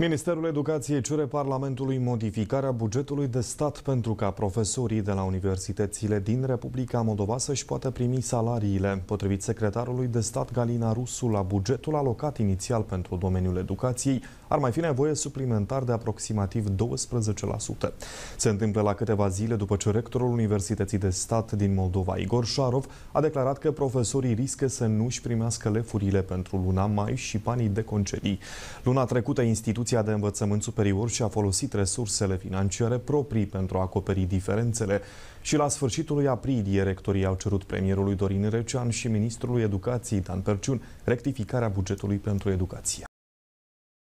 Ministerul Educației cere Parlamentului modificarea bugetului de stat pentru ca profesorii de la universitățile din Republica Moldova să-și poată primi salariile. Potrivit secretarului de stat Galina Rusu, la bugetul alocat inițial pentru domeniul educației ar mai fi nevoie suplimentar de aproximativ 12%. Se întâmplă la câteva zile după ce rectorul Universității de Stat din Moldova, Igor Șarov, a declarat că profesorii riscă să nu-și primească lefurile pentru luna mai și banii de concedii. Luna trecută, instituția instituția de Învățământ Superior și-a folosit resursele financiare proprii pentru a acoperi diferențele și la sfârșitul lui aprilie rectorii au cerut premierului Dorin Recean și ministrului Educației Dan Perciun rectificarea bugetului pentru educație.